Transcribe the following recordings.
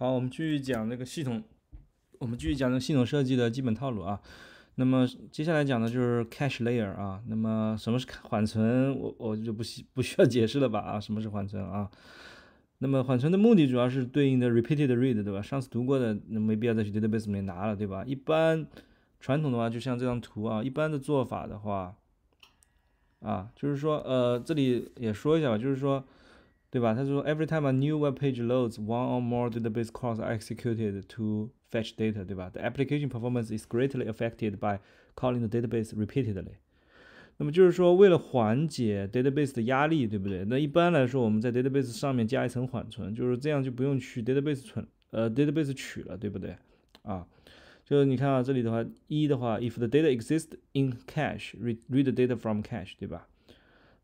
好，我们继续讲那个系统，我们继续讲那个系统设计的基本套路啊。那么接下来讲的就是 cache layer 啊。那么什么是缓存？我我就不需不需要解释了吧啊？什么是缓存啊？那么缓存的目的主要是对应的 repeated read 对吧？上次读过的，那没必要再去 database 里面拿了对吧？一般传统的话，就像这张图啊，一般的做法的话，啊，就是说呃，这里也说一下吧，就是说。对吧？他说，every time a new web page loads, one or more database calls are executed to fetch data，对吧？The application performance is greatly affected by calling the database repeatedly。那么就是说，为了缓解 database 的压力，对不对？那一般来说，我们在 database 上面加一层缓存，就是这样就不用去 database 存，呃，database 取了，对不对？啊，就你看啊，这里的话，一的话，if the data exists in cache, read read the data from cache，对吧？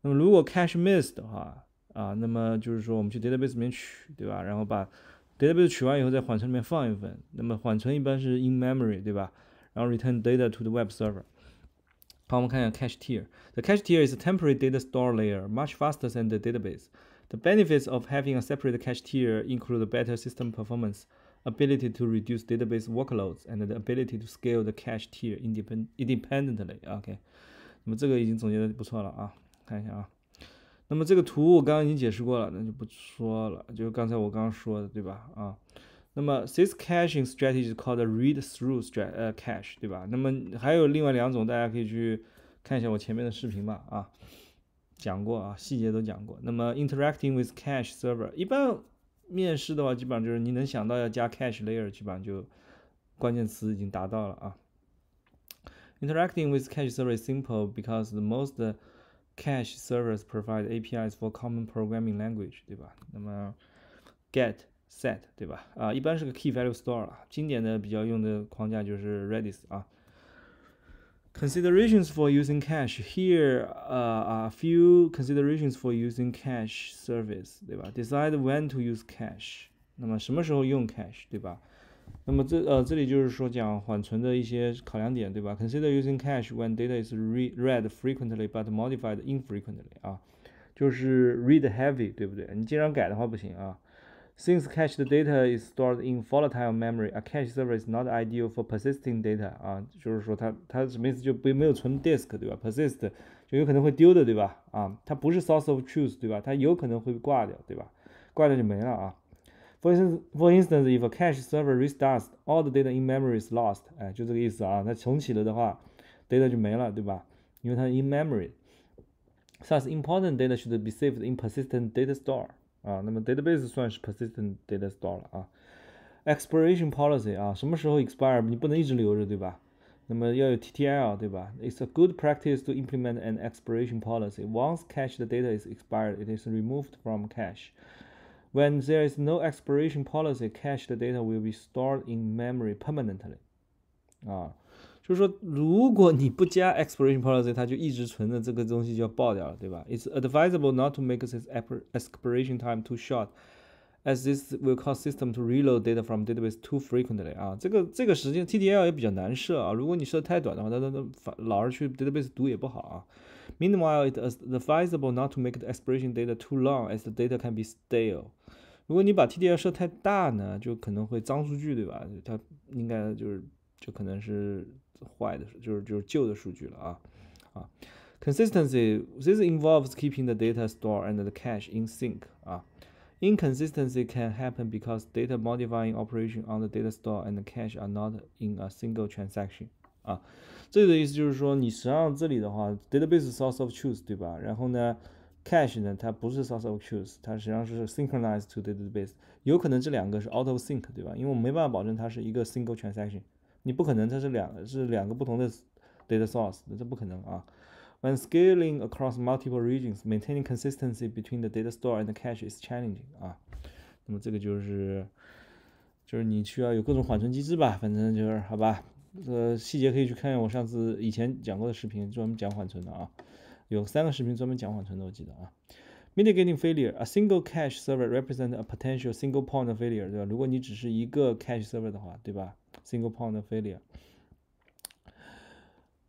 那么如果 cache miss 的话，啊，那么就是说我们去 database 里面取，对吧？然后把 database 取完以后，在缓存里面放一份。那么缓存一般是 in memory，对吧？然后 return data to the web server。好，我们看一下 cache tier。The cache tier is a temporary data store layer, much faster than the database. The benefits of having a separate cache tier include better system performance, ability to reduce database workloads, and the ability to scale the cache tier independently. OK，那么这个已经总结的不错了啊，看一下啊。那么这个图我刚刚已经解释过了，那就不说了，就是刚才我刚刚说的，对吧？啊，那么 this caching strategy is c a l called read through str 呃 cache，对吧？那么还有另外两种，大家可以去看一下我前面的视频吧，啊，讲过啊，细节都讲过。那么 interacting with cache server，一般面试的话，基本上就是你能想到要加 cache layer，基本上就关键词已经达到了啊。Interacting with cache server is simple because most Cache servers provide APIs for common programming language，对吧？那么 get set，对吧？啊，一般是个 key value store 啊。经典的比较用的框架就是 Redis 啊。Considerations for using cache. Here are a few considerations for using cache service, Decide when to use cache, cache，对吧？那么这呃这里就是说讲缓存的一些考量点对吧？Consider using cache when data is read frequently but modified infrequently 啊，就是 read heavy 对不对？你经常改的话不行啊。Since cached data is stored in volatile memory, a cache service is not ideal for persisting data 啊，就是说它它什么意思就不没有存 disk 对吧？Persist 就有可能会丢的对吧？啊，它不是 source of truth 对吧？它有可能会挂掉对吧？挂掉就没了啊。For instance, for instance, if a cache server restarts, all the data in memory is lost。哎，就这个意思啊。它重启了的话，data 就没了，对吧？因为它 in memory。Such important data should be saved in persistent data store。啊，那么 database 算是 persistent data store 了啊。Expiration policy 啊，什么时候 expire 你不能一直留着，对吧？那么要有 TTL，对吧？It's a good practice to implement an expiration policy. Once cached data is expired, it is removed from cache. When there is no expiration policy, cached data will be stored in memory permanently. permanently。啊，就是说，如果你不加 expiration policy，它就一直存着，这个东西就要爆掉了，对吧？It's advisable not to make this expiration time too short, as this will cause system to reload data from database too frequently。啊，这个这个时间 TDL 也比较难设啊，如果你设太短的话，它它它老是去 database 读也不好啊。Meanwhile, it is advisable not to make the expiration data too long, as the data can be stale. 如果你把 TDL 设太大呢，就可能会脏数据，对吧？它应该就是这可能是坏的，就是就是旧的数据了啊啊。Consistency this involves keeping the data store and the cache in sync 啊。Inconsistency can happen because data modifying operation on the data store and the cache are not in a single transaction. 啊，这个意思就是说，你实际上这里的话，database source of truth，对吧？然后呢，cache 呢，它不是 source of truth，它实际上是 synchronized to database。有可能这两个是 out of sync，对吧？因为我们没办法保证它是一个 single transaction，你不可能它是两是两个不同的 data source，这不可能啊。When scaling across multiple regions, maintaining consistency between the data store and cache is challenging。啊，那么这个就是就是你需要有各种缓存机制吧，反正就是好吧。呃，细节可以去看我上次以前讲过的视频，专门讲缓存的啊，有三个视频专门讲缓存的，我记得啊。Mitigating failure, a single cache server represents a potential single point of failure，对吧？如果你只是一个 cache server 的话，对吧？Single point of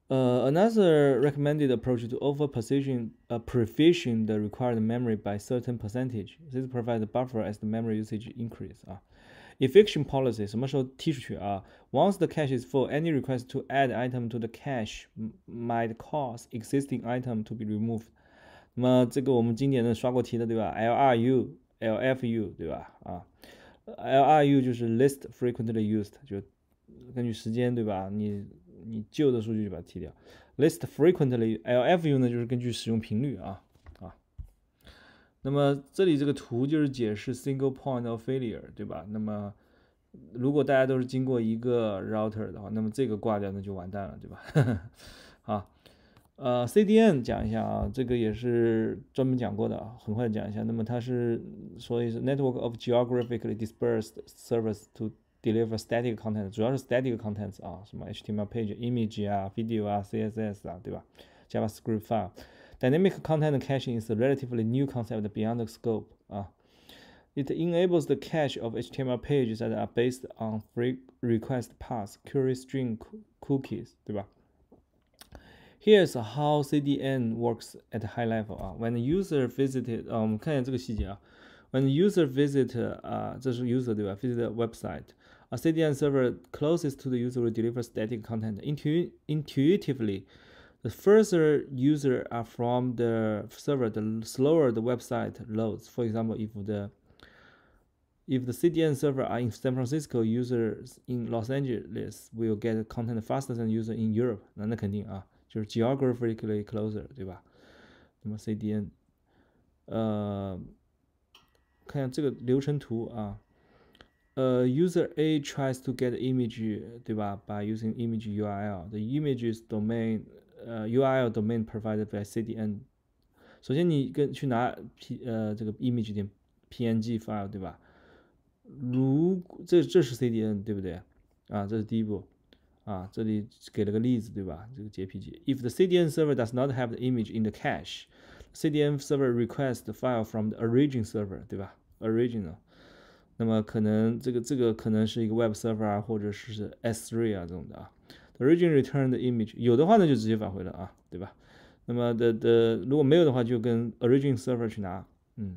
another recommended approach to overposition uh, provision the required memory by certain percentage. This provides buffer as the memory usage increase. 啊、uh,，Eviction policy 什么时候踢出去啊？Once the cache is full, any request to add item to the cache might cause existing item to be removed。那么这个我们经典的刷过题的对吧？LRU、LFU 对吧？啊，LRU 就是 list frequently used，就根据时间对吧？你你旧的数据就把它踢掉。List frequently，LFU 呢就是根据使用频率啊。那么这里这个图就是解释 single point of failure，对吧？那么如果大家都是经过一个 router 的话，那么这个挂掉那就完蛋了，对吧？啊，呃，CDN 讲一下啊，这个也是专门讲过的，很快讲一下。那么它是说以是 network of geographically dispersed servers to deliver static content，主要是 static content s 啊，什么 HTML page、image 啊、video 啊、CSS 啊，对吧？JavaScript file。Dynamic content caching is a relatively new concept beyond the scope. Uh, it enables the cache of HTML pages that are based on free request paths, query string cookies, Here's how CDN works at a high level uh, when the user uh, when the user visit，啊，这是 uh, user website. A CDN server closest to the user will deliver static content. Intu intuitively, the further user are from the server, the slower the website loads. For example, if the if the CDN server are in San Francisco, users in Los Angeles will get content faster than user in Europe。那那肯定啊，就是 geographically closer，对吧？那么 CDN，呃，看下这个流程图啊。呃，user A tries to get image，对吧？By using image URL, the image's domain 呃，URL domain provided by CDN。首先，你跟去拿 P 呃这个 image 点 PNG file 对吧？如这这是 CDN 对不对？啊，这是第一步。啊，这里给了个例子对吧？这个 j P g If the CDN server does not have the image in the cache，CDN server requests the file from the origin server 对吧？Original。那么可能这个这个可能是一个 Web server 啊，或者是 S3 啊这种的。啊。Origin return the image，有的话呢就直接返回了啊，对吧？那么的的如果没有的话，就跟 Origin server 去拿，嗯。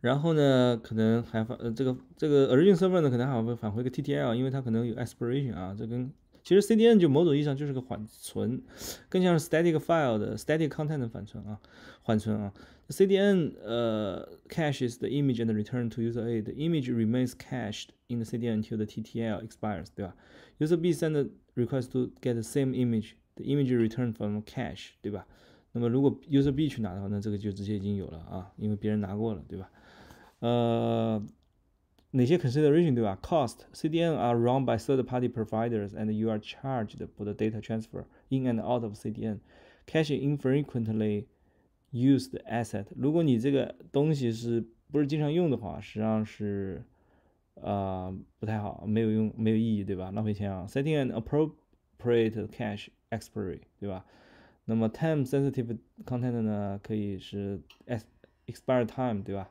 然后呢，可能还返呃这个这个 Origin server 呢，可能还会返回个 TTL，因为它可能有 expiration 啊，这跟。其实 CDN 就某种意义上就是个缓存，更像是 static file 的 static content 的缓存啊，缓存啊。CDN 呃 caches the image and return to user A. The image remains cached in the CDN until the TTL expires，对吧？User B send the request to get the same image. The image returned from cache，对吧？那么如果 user B 去拿的话，那这个就直接已经有了啊，因为别人拿过了，对吧？呃。哪些 consideration 对吧？Cost CDN are run by third-party providers and you are charged for the data transfer in and out of CDN. Cache infrequently used asset。如果你这个东西是不是经常用的话，实际上是呃不太好，没有用，没有意义，对吧？浪费钱啊。Setting an appropriate cache expiry，对吧？那么 time sensitive content 呢，可以是 expire time，对吧？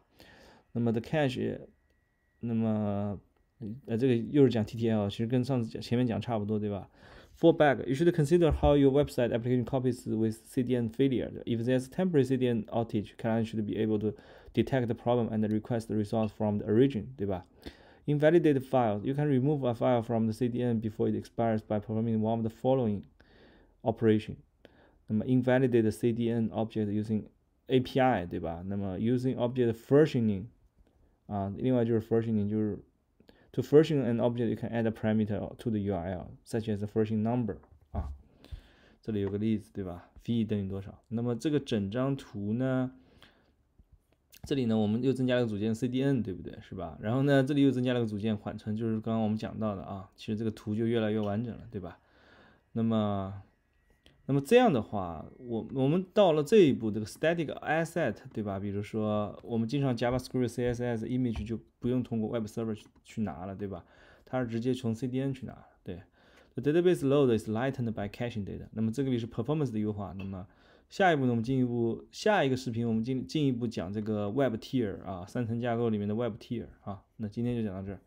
那么 the cache 那么呃这个又是讲 back, you should consider how your website application copies with CDN failure. If there's temporary CDN outage, client should be able to detect the problem and request the result from the origin，对吧？Invalidate files. You can remove a file from the CDN before it expires by performing one of the following operation. 那么 invalidate CDN object using API，对吧？那么 using object versioning 啊，另外就是 versioning，就是 to version an object，you can add a parameter to the URL，such as the version number。啊，这里有个例子，对吧？fee 等于多少？那么这个整张图呢？这里呢，我们又增加了个组件 CDN，对不对？是吧？然后呢，这里又增加了个组件缓存，就是刚刚我们讲到的啊。其实这个图就越来越完整了，对吧？那么那么这样的话，我我们到了这一步，这个 static asset 对吧？比如说我们经常 JavaScript、CSS、Image 就不用通过 Web Server 去去拿了，对吧？它是直接从 CDN 去拿。对，the database load is lightened by caching data。那么这个里是 performance 的优化。那么下一步呢？我们进一步下一个视频我们进进一步讲这个 Web Tier 啊，三层架构里面的 Web Tier 啊。那今天就讲到这儿。